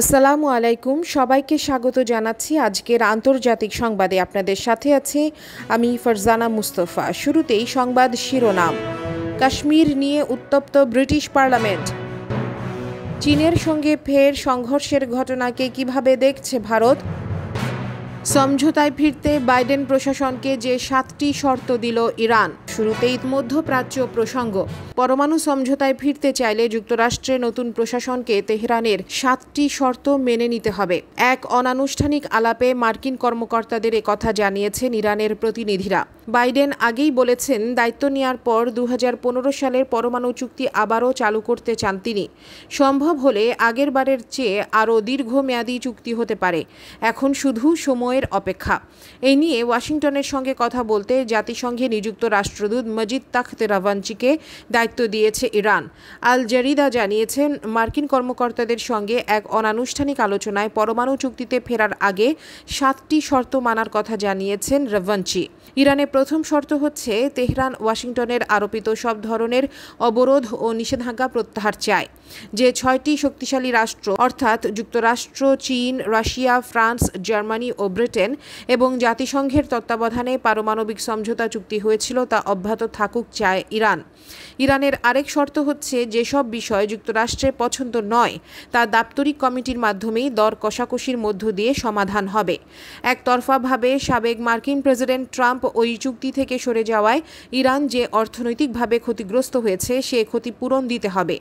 আসসালামু আলাইকুম সবাইকে স্বাগত জানাচ্ছি আজকের আন্তর্জাতিক সংবাদে আপনাদের সাথে আছে আমি ফরজানা মুস্তফা শুরুতেই সংবাদ শিরোনাম কাশ্মীর নিয়ে উত্তপ্ত ব্রিটিশ পার্লামেন্ট চীনের সঙ্গে ফের সংঘর্ষের ঘটনাকে কিভাবে দেখছে ভারত সমঝোতায় ফিরতে বাইডেন প্রশাসনকে যে সাতটি শর্ত দিল ইরান শুরুতে মধ্যপ্রাচ্য প্রসঙ্গ পরমাণু সমঝোতায় ফিরতে চাইলে যুক্তরাষ্ট্রে নতুন প্রশাসনকে তেহরানের সাতটি শর্ত মেনে নিতে হবে এক অনানুষ্ঠানিক আলাপে মার্কিন কর্মকর্তাদের কথা জানিয়েছেন ইরানের প্রতিনিধিরা বাইডেন আগেই বলেছেন দায়িত্ব নেওয়ার পর দু সালের পরমাণু চুক্তি আবারও চালু করতে চান তিনি সম্ভব হলে আগের বারের চেয়ে আরও দীর্ঘমেয়াদী চুক্তি হতে পারে এখন শুধু সময়ের অপেক্ষা এই নিয়ে ওয়াশিংটনের সঙ্গে কথা বলতে জাতিসংঘে নিযুক্ত রাষ্ট্রদূত মজিদ তাখত রাভানচিকে দায়িত্ব দিয়েছে ইরান আল জারিদা জানিয়েছেন মার্কিন কর্মকর্তাদের সঙ্গে এক অনানুষ্ঠানিক আলোচনায় পরমাণু চুক্তিতে ফেরার আগে সাতটি শর্ত মানার কথা জানিয়েছেন রাভানচি ইরানে প্রথম শর্ত হচ্ছে তেহরান ওয়াশিংটনের আরোপিত সব ধরনের অবরোধ ও নিষেধাজ্ঞা প্রত্যাহার চায় যে ছয়টি শক্তিশালী রাষ্ট্র অর্থাৎ যুক্তরাষ্ট্র চীন রাশিয়া ফ্রান্স জার্মানি ও ব্রিটেন এবং জাতিসংঘের তত্ত্বাবধানে পারমাণবিক সমঝোতা চুক্তি হয়েছিল তা অব্যাহত থাকুক চায় ইরান ইরানের আরেক শর্ত হচ্ছে যেসব বিষয় যুক্তরাষ্ট্রে পছন্দ নয় তা দাপ্তরিক কমিটির মাধ্যমেই দর কষাকষির মধ্য দিয়ে সমাধান হবে একতরফাভাবে সাবেক মার্কিন প্রেসিডেন্ট ট্রাম্প ওই চুক্তি থেকে সরে যাওয়ায় ইরান যে অর্থনৈতিকভাবে ক্ষতিগ্রস্ত হয়েছে সে ক্ষতিপূরণ দিতে হবে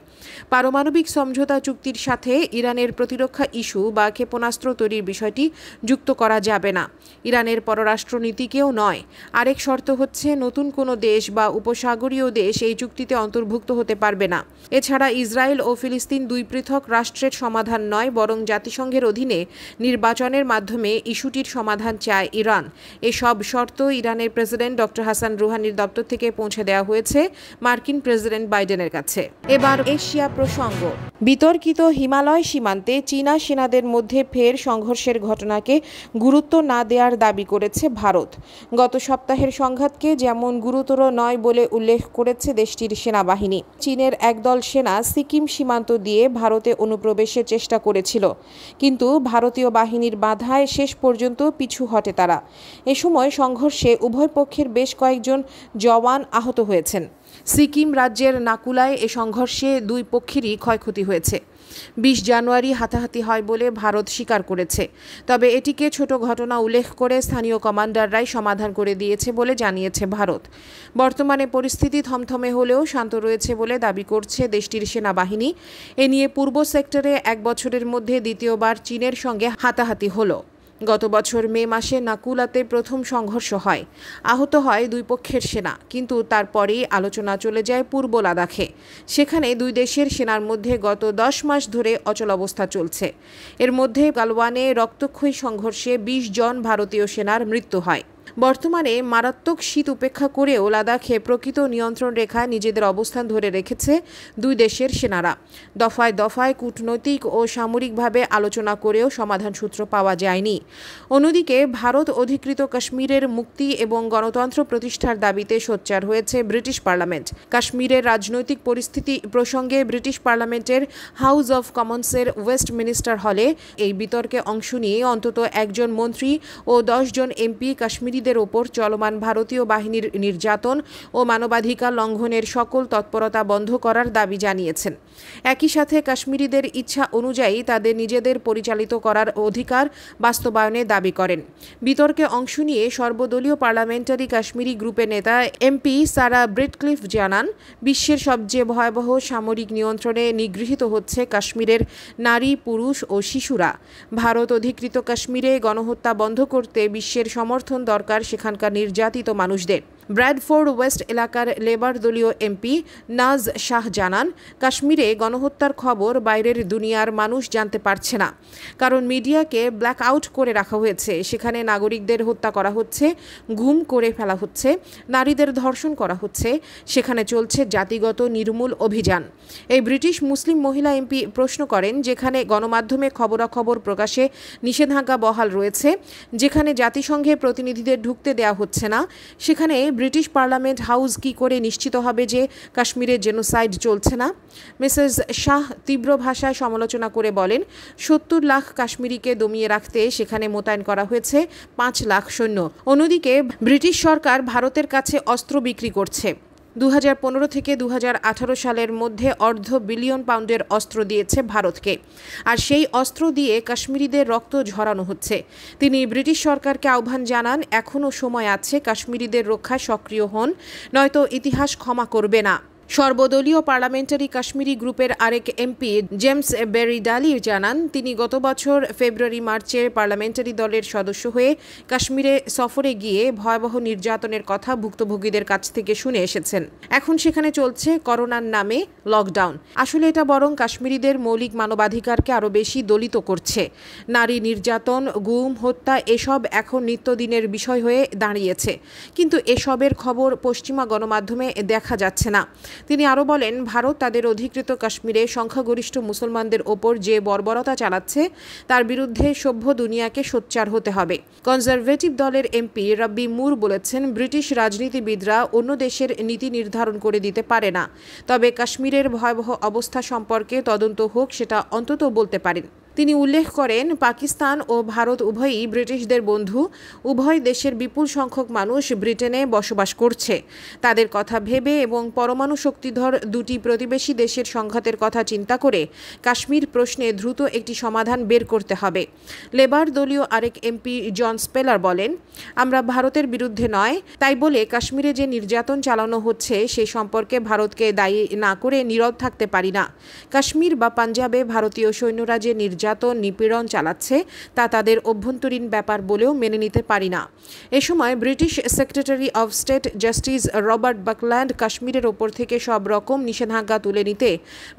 পারমাণবিক সমঝোতা চুক্তির সাথে ইরানের প্রতিরক্ষা ইস্যু বা ক্ষেপণাস্ত্র তৈরির বিষয়টি যুক্ত করা যাবে না ইরানের পররাষ্ট্রনীতিকেও নয় আরেক শর্ত হচ্ছে নতুন কোনো দেশ বা উপসাগরীয় দেশ এই চুক্তিতে অন্তর্ভুক্ত হতে পারবে না এছাড়া ইসরায়েল ও ফিলিস্তিন দুই পৃথক রাষ্ট্রের সমাধান নয় বরং জাতিসংঘের অধীনে নির্বাচনের মাধ্যমে ইস্যুটির সমাধান চায় ইরান এসব শর্ত ইরানের প্রেসিডেন্ট প্রেসিডেন্ট ডক্টর হাসান রুহানির দপ্তর থেকে পৌঁছে দেওয়া হয়েছে মার্কিন প্রেসিডেন্ট বাইডেনের কাছে এবার এশিয়া প্রসঙ্গ বিতর্কিত হিমালয় সীমান্তে চীনা সেনাদের মধ্যে ফের সংঘর্ষের ঘটনাকে গুরুত্ব না দেওয়ার দাবি করেছে ভারত গত সপ্তাহের সংঘাতকে যেমন গুরুতর নয় বলে উল্লেখ করেছে দেশটির সেনাবাহিনী চীনের একদল সেনা সিকিম সীমান্ত দিয়ে ভারতে অনুপ্রবেশের চেষ্টা করেছিল কিন্তু ভারতীয় বাহিনীর বাধায় শেষ পর্যন্ত পিছু হটে তারা এ সময় সংঘর্ষে উভয় পক্ষের বেশ কয়েকজন জওয়ান আহত হয়েছেন সিকিম রাজ্যের নাকুলায় এ সংঘর্ষে দুই পক্ষেরই ক্ষয়ক্ষতি হয়েছে বিশ জানুয়ারি হাতাহাতি হয় বলে ভারত স্বীকার করেছে তবে এটিকে ছোট ঘটনা উল্লেখ করে স্থানীয় কমান্ডাররাই সমাধান করে দিয়েছে বলে জানিয়েছে ভারত বর্তমানে পরিস্থিতি থমথমে হলেও শান্ত রয়েছে বলে দাবি করছে দেশটির সেনাবাহিনী এ নিয়ে পূর্ব সেক্টরে এক বছরের মধ্যে দ্বিতীয়বার চীনের সঙ্গে হাতাহাতি হলো গত বছর মে মাসে নাকুলাতে প্রথম সংঘর্ষ হয় আহত হয় দুই পক্ষের সেনা কিন্তু তারপরেই আলোচনা চলে যায় পূর্ব লাদাখে সেখানে দুই দেশের সেনার মধ্যে গত দশ মাস ধরে অবস্থা চলছে এর মধ্যে গালওয়ানে রক্তক্ষয়ী সংঘর্ষে বিশ জন ভারতীয় সেনার মৃত্যু হয় বর্তমানে মারাত্মক শীত উপেক্ষা করেও লাদাখে প্রকৃত নিয়ন্ত্রণ রেখায় নিজেদের অবস্থান ধরে রেখেছে দুই দেশের সেনারা দফায় দফায় কূটনৈতিক ও সামরিকভাবে আলোচনা করেও সমাধান সূত্র পাওয়া যায়নি অন্যদিকে ভারত অধিকৃত কাশ্মীরের মুক্তি এবং গণতন্ত্র প্রতিষ্ঠার দাবিতে সোচ্চার হয়েছে ব্রিটিশ পার্লামেন্ট কাশ্মীরের রাজনৈতিক পরিস্থিতি প্রসঙ্গে ব্রিটিশ পার্লামেন্টের হাউস অব কমন্সের ওয়েস্ট মিনিস্টার হলে এই বিতর্কে অংশ নিয়ে অন্তত একজন মন্ত্রী ও দশজন এমপি কাশ্মীরি বাংলাদেশিদের ওপর চলমান ভারতীয় বাহিনীর নির্যাতন ও মানবাধিকার লঙ্ঘনের সকল তৎপরতা বন্ধ করার দাবি জানিয়েছেন একই সাথে কাশ্মীরিদের ইচ্ছা অনুযায়ী তাদের নিজেদের পরিচালিত করার অধিকার বাস্তবায়নে দাবি করেন বিতর্কে অংশ নিয়ে সর্বদলীয় পার্লামেন্টারি কাশ্মীরি গ্রুপের নেতা এমপি সারা ব্রেডক্লিফ জানান বিশ্বের সবচেয়ে ভয়াবহ সামরিক নিয়ন্ত্রণে নিগৃহীত হচ্ছে কাশ্মীরের নারী পুরুষ ও শিশুরা ভারত অধিকৃত কাশ্মীরে গণহত্যা বন্ধ করতে বিশ্বের সমর্থন দরকার সরকার সেখানকার নির্যাতিত মানুষদের ব্র্যাডফোর্ড ওয়েস্ট এলাকার লেবার দলীয় এমপি নাজ শাহ জানান কাশ্মীরে গণহত্যার খবর বাইরের দুনিয়ার মানুষ জানতে পারছে না কারণ মিডিয়াকে ব্ল্যাক আউট করে রাখা হয়েছে সেখানে নাগরিকদের হত্যা করা হচ্ছে ঘুম করে ফেলা হচ্ছে নারীদের ধর্ষণ করা হচ্ছে সেখানে চলছে জাতিগত নির্মূল অভিযান এই ব্রিটিশ মুসলিম মহিলা এমপি প্রশ্ন করেন যেখানে গণমাধ্যমে খবরাখবর প্রকাশে নিষেধাজ্ঞা বহাল রয়েছে যেখানে জাতিসংঘে প্রতিনিধিদের ঢুকতে দেয়া হচ্ছে না সেখানে ব্রিটিশ পার্লামেন্ট হাউস কি করে নিশ্চিত হবে যে কাশ্মীরে জেনোসাইড চলছে না মিসেস শাহ তীব্র ভাষায় সমালোচনা করে বলেন সত্তর লাখ কাশ্মীরিকে দমিয়ে রাখতে সেখানে মোতায়েন করা হয়েছে পাঁচ লাখ সৈন্য অন্যদিকে ব্রিটিশ সরকার ভারতের কাছে অস্ত্র বিক্রি করছে দু থেকে দু সালের মধ্যে অর্ধ বিলিয়ন পাউন্ডের অস্ত্র দিয়েছে ভারতকে আর সেই অস্ত্র দিয়ে কাশ্মীরিদের রক্ত ঝরানো হচ্ছে তিনি ব্রিটিশ সরকারকে আহ্বান জানান এখনও সময় আছে কাশ্মীরিদের রক্ষায় সক্রিয় হন নয়তো ইতিহাস ক্ষমা করবে না সর্বদলীয় পার্লামেন্টারি কাশ্মীরি গ্রুপের আরেক এমপি জেমস বেরি ডালি জানান তিনি গত বছর ফেব্রুয়ারি মার্চে পার্লামেন্টারি দলের সদস্য হয়ে কাশ্মীরে সফরে গিয়ে ভয়াবহ নির্যাতনের কথা ভুক্তভোগীদের কাছ থেকে শুনে এসেছেন এখন সেখানে চলছে করোনার নামে লকডাউন আসলে এটা বরং কাশ্মীরিদের মৌলিক মানবাধিকারকে আরও বেশি দলিত করছে নারী নির্যাতন গুম হত্যা এসব এখন নিত্যদিনের বিষয় হয়ে দাঁড়িয়েছে কিন্তু এসবের খবর পশ্চিমা গণমাধ্যমে দেখা যাচ্ছে না তিনি আরও বলেন ভারত তাদের অধিকৃত কাশ্মীরে সংখ্যাগরিষ্ঠ মুসলমানদের ওপর যে বর্বরতা চালাচ্ছে তার বিরুদ্ধে সভ্য দুনিয়াকে সোচ্চার হতে হবে কনজারভেটিভ দলের এমপি রব্বি মুর বলেছেন ব্রিটিশ রাজনীতিবিদরা অন্য দেশের নীতি নির্ধারণ করে দিতে পারে না তবে কাশ্মীরের ভয়াবহ অবস্থা সম্পর্কে তদন্ত হোক সেটা অন্তত বলতে পারেন তিনি উল্লেখ করেন পাকিস্তান ও ভারত উভয়ই ব্রিটিশদের বন্ধু উভয় দেশের বিপুল সংখ্যক মানুষ ব্রিটেনে বসবাস করছে তাদের কথা ভেবে এবং পরমাণু শক্তিধর দুটি প্রতিবেশী দেশের সংঘাতের কথা চিন্তা করে কাশ্মীর প্রশ্নে দ্রুত একটি সমাধান বের করতে হবে লেবার দলীয় আরেক এমপি জন স্পেলার বলেন আমরা ভারতের বিরুদ্ধে নয় তাই বলে কাশ্মীরে যে নির্যাতন চালানো হচ্ছে সে সম্পর্কে ভারতকে দায়ী না করে নীরব থাকতে পারি না কাশ্মীর বা পাঞ্জাবে ভারতীয় সৈন্যরা যে নির্যাতন নির্যাতন নিপীড়ন চালাচ্ছে তা তাদের অভ্যন্তরীণ ব্যাপার বলেও মেনে নিতে পারি না এ সময় British secretary of state justice Robert Buckland কাশ্মীরের ওপর থেকে সব রকম নিষেধাজ্ঞা তুলে নিতে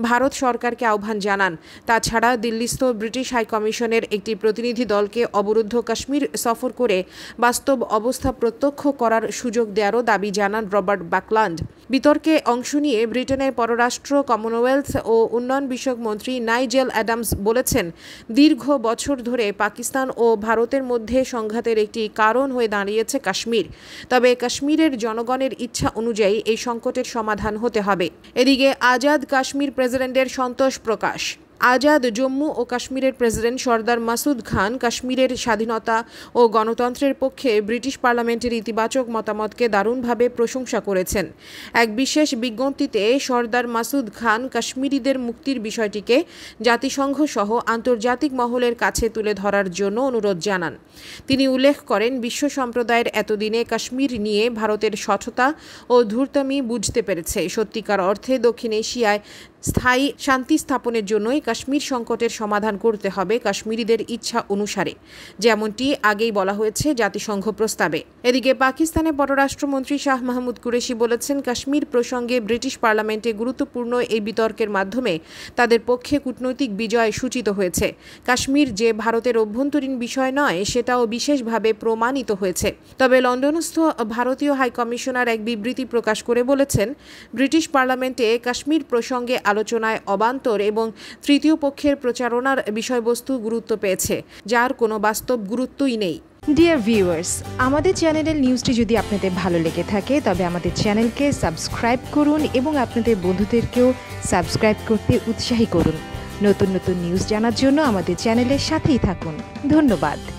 ভারত সরকারকে আহ্বান জানান তাছাড়া দিল্লিস্থ ব্রিটিশ হাইকমিশনের একটি প্রতিনিধি দলকে অবরুদ্ধ কাশ্মীর সফর করে বাস্তব অবস্থা প্রত্যক্ষ করার সুযোগ দেওয়ারও দাবি জানান রবার্ট বাকল্যান্ড বিতর্কে অংশ নিয়ে ব্রিটেনের পররাষ্ট্র কমনওয়েলথ ও উন্নয়ন বিষয়ক মন্ত্রী নাইজেল অ্যাডামস বলেছেন দীর্ঘ বছর ধরে পাকিস্তান ও ভারতের মধ্যে সংঘাতের একটি কারণ হয়ে দাঁড়িয়েছে কাশ্মীর তবে কাশ্মীরের জনগণের ইচ্ছা অনুযায়ী এই সংকটের সমাধান হতে হবে এদিকে আজাদ কাশ্মীর প্রেসিডেন্টের সন্তোষ প্রকাশ আজাদ জম্মু ও কাশ্মীরের প্রেসিডেন্ট সর্দার মাসুদ খান কাশ্মীরের স্বাধীনতা ও গণতন্ত্রের পক্ষে ব্রিটিশ পার্লামেন্টের ইতিবাচক মতামতকে দারুণভাবে প্রশংসা করেছেন এক বিশেষ বিজ্ঞপ্তিতে সর্দার মাসুদ খান কাশ্মীরিদের মুক্তির বিষয়টিকে জাতিসংঘ সহ আন্তর্জাতিক মহলের কাছে তুলে ধরার জন্য অনুরোধ জানান তিনি উল্লেখ করেন বিশ্ব সম্প্রদায়ের এতদিনে কাশ্মীর নিয়ে ভারতের সঠতা ও ধূর্তমি বুঝতে পেরেছে সত্যিকার অর্থে দক্ষিণ এশিয়ায় স্থায়ী শান্তি স্থাপনের জন্যই কাশ্মীর সংকটের সমাধান করতে হবে কাশ্মীরিদের ইচ্ছা অনুসারে যেমনটি আগেই বলা হয়েছে জাতিসংঘ প্রস্তাবে এদিকে পাকিস্তানে পররাষ্ট্রমন্ত্রী শাহ মাহমুদ কুরেশি বলেছেন কাশ্মীর প্রসঙ্গে ব্রিটিশ পার্লামেন্টে গুরুত্বপূর্ণ এই বিতর্কের মাধ্যমে তাদের পক্ষে কূটনৈতিক বিজয় সূচিত হয়েছে কাশ্মীর যে ভারতের অভ্যন্তরীণ বিষয় নয় সেটাও বিশেষভাবে প্রমাণিত হয়েছে তবে লন্ডনস্থ ভারতীয় হাইকমিশনার এক বিবৃতি প্রকাশ করে বলেছেন ব্রিটিশ পার্লামেন্টে কাশ্মীর প্রসঙ্গে আলোচনায় অবান্তর এবং তৃতীয় পক্ষের প্রচারণার বিষয়বস্তু গুরুত্ব পেয়েছে যার কোনো বাস্তব গুরুত্বই নেই ডিয়ার ভিউয়ার্স আমাদের চ্যানেলের নিউজটি যদি আপনাদের ভালো লেগে থাকে তবে আমাদের চ্যানেলকে সাবস্ক্রাইব করুন এবং আপনাদের বন্ধুদেরকেও সাবস্ক্রাইব করতে উৎসাহী করুন নতুন নতুন নিউজ জানার জন্য আমাদের চ্যানেলের সাথেই থাকুন ধন্যবাদ